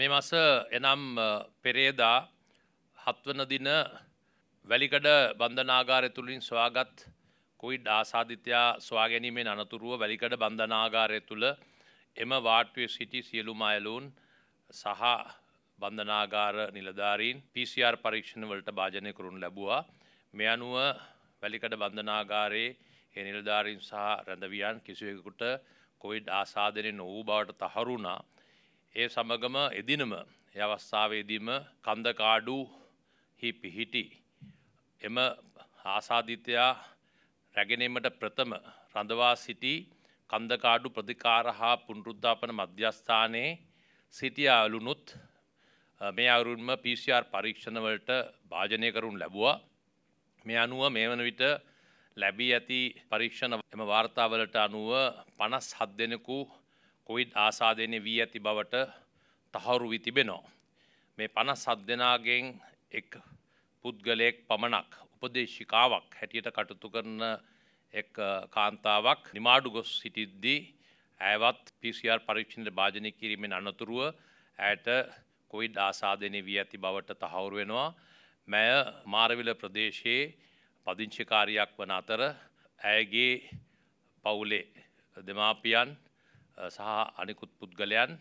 මේ මස එනම් පෙරේදා හත්වන දින වැලිකඩ බන්ධනාගාරය තුළින් සොයාගත් කොයිඩ් ආසාධිත්‍යයා ස්වාගැනීමෙන් අනතුරුව වැලිකඩ බන්ධනාගාරය තුළ එම වාට්ටුවේ සිටි සියලුම අයලූන් සහ බන්ධනාගාර නිලධාරීන් පිසිR පරීක්ෂණ වලට භාජනය කරුන් ලැබවා මෙ අනුව වැලිකඩ බන්ධනාගාරයේ ඒ නිලධාරීන් සහ රැඳවියන් කිසිවකුට කොයිඩ් ආසාධනය නොවූ බවට තහරුණා ඒ සමගම එදිනම ඒ අවස්ථාවේදීම කන්දකාඩු හි පිහිටි එම ආසාධිතයා රැගෙනීමට ප්‍රථම රඳවා සිටි කන්දකාඩු ප්‍රතිකාර හා පුනරුද්ධාපන මධ්‍යස්ථානයේ සිටියාලුනුත් මේ අවුරුන්ම PCR පරීක්ෂණවලට භාජනය කරුන් ලැබවා මේ අනුව මේ වන විට ලැබී ඇති පරීක්ෂණ එම වාර්තාවලට අනුව පනස් හත් දෙනෙකු කොයිඩ් ආසාදනය වී ඇති බවට තහවුරු වී තිබෙනවා. මේ පනස් සත් දෙනාගෙන් එක් පුද්ගලයෙක් පමණක් උපදේශිකාවක් හැටියට කටුතු කරන එක් කාන්තාවක් නිමාඩු ගොස් සිටිද්දී ඇවත් පිසිR පරීක්ෂණයට භාජනය කිරීමෙන් අනතුරුව ඇයට කොයිඩ් ආසාදනය වී ඇති බවට තහවුරු වෙනවා. මැය මාරවිල ප්‍රදේශයේ පදිංචිකාරයක් වන අතර ඇයගේ පවුලේ දෙමාපියන් සහ අනිකුත් පුද්ගලයන්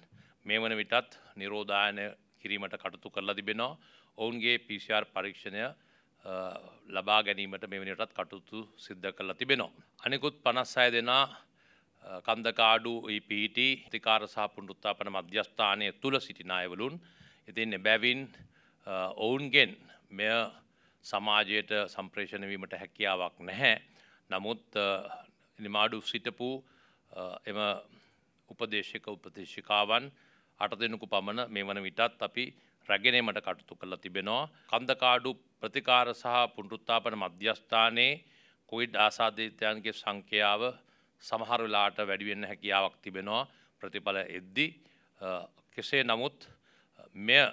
මේ වන විටත් නිරෝධායනය කිරීමට කටතු කරලා තිබෙනවා ඔවුන්ගේ පිසිR පරීක්ෂණය ලබා ගැනීමට මෙවැනිටත් කටුතු සිද්ධ කරලා තිබෙනවා. අනිකුත් පනස් අය දෙනා කන්දකාඩු පිහිට e තිකාර සහ පුන්ඩුත්තාපන මධ්‍යස්ථානය තුළ සිටිනායවලුන් ඉතින් එබැවින් ඔවුන්ගෙන් මෙය සමාජයට සම්ප්‍රේෂණවීමට හැකියාවක් නැහැ. නමුත් නිමාඩු සිටපු එම උපදේශක උපදේශිකාවන් අට දෙනෙකු පමණ මේ වන විටත් අපි රැගෙනීමට කටයුතු කරලා තිබෙනවා. කන්දකාඩු ප්‍රතිකාර සහ පුනරුත්ථාපන මධ්‍යස්ථානයේ කොවිඩ් ආසාදිතයන්ගේ සංඛ්‍යාව සමහර වෙලාට වැඩි වෙන්න හැකියාවක් තිබෙනවා. ප්‍රතිඵල එද්දි කෙසේ නමුත් මෙය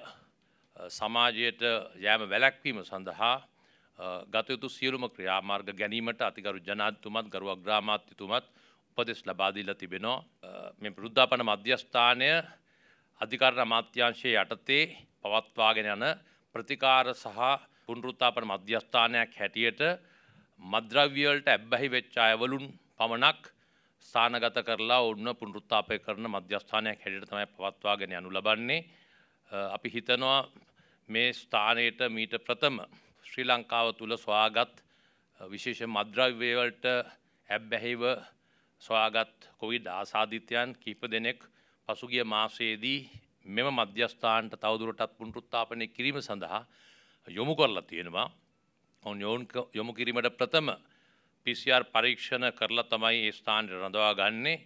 සමාජයට යෑම වැළැක්වීම සඳහා ගතයුතු සියලුම ක්‍රියාමාර්ග ගැනීමට අතිගරු ජනාධිපතිතුමත් ගරුව ග්‍රාමාත්‍යතුමත් උපදෙස් ලබාදීල තිබෙනවා මෙ වෘද්ධාපන මධ්‍යස්ථානය අධිකරණ අමාත්‍යංශයේ යටතේ පවත්වාගෙන යන ප්‍රතිකාර සහ පුනරුත්ථාපන මධ්‍යස්ථානයක් හැටියට මද්‍රව්‍යවලට ඇබ්බැහි වෙච්ච අයවලුන් පමණක් ස්ථානගත කරලා ඔන්න පුනරුත්ථාපය කරන මධ්‍යස්ථානයක් හැටියට තමයි පවත්වාගෙන යනු ලබන්නේ අපි හිතනවා මේ ස්ථානයට මීට ප්‍රථම ශ්‍රී ලංකාව තුළ සොයාගත් විශේෂ මද්‍රව්‍යවලට ඇබ්බැහිව සොයාගත් කොවිඩ් ආසාධිතයන් කිහිප දෙනෙක් පසුගිය මාසයේදී මෙම මධ්‍යස්ථානට තවදුරටත් පුනරුත්ථාපනය කිරීම සඳහා යොමු කරලා තියෙනවා. ඔවුන් යොමු කිරීමට ප්‍රථම PCR පරීක්ෂණ කරලා තමයි ඒ ස්ථානයට රඳවා ගන්නේ.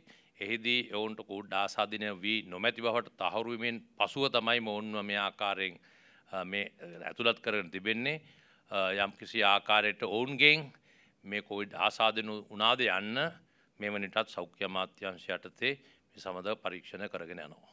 එහිදී ඔවුන්ට කුඩ් ආසාධින වී නොමැති බවට තහවුරුවීමෙන් පසුව තමයි මොවුන්ව මේ ආකාරයෙන් මේ ඇතුළත් කරගෙන තිබෙන්නේ. යම් කිසි ආකාරයට ඔවුන්ගෙන් මේ කොවිඩ් ආසාධන උනාද යන්න මෙවනිටත් සෞඛ්‍ය මාත්‍යංශ යටතේ සමඳ පරීක්ෂණ කරගෙන යනවා.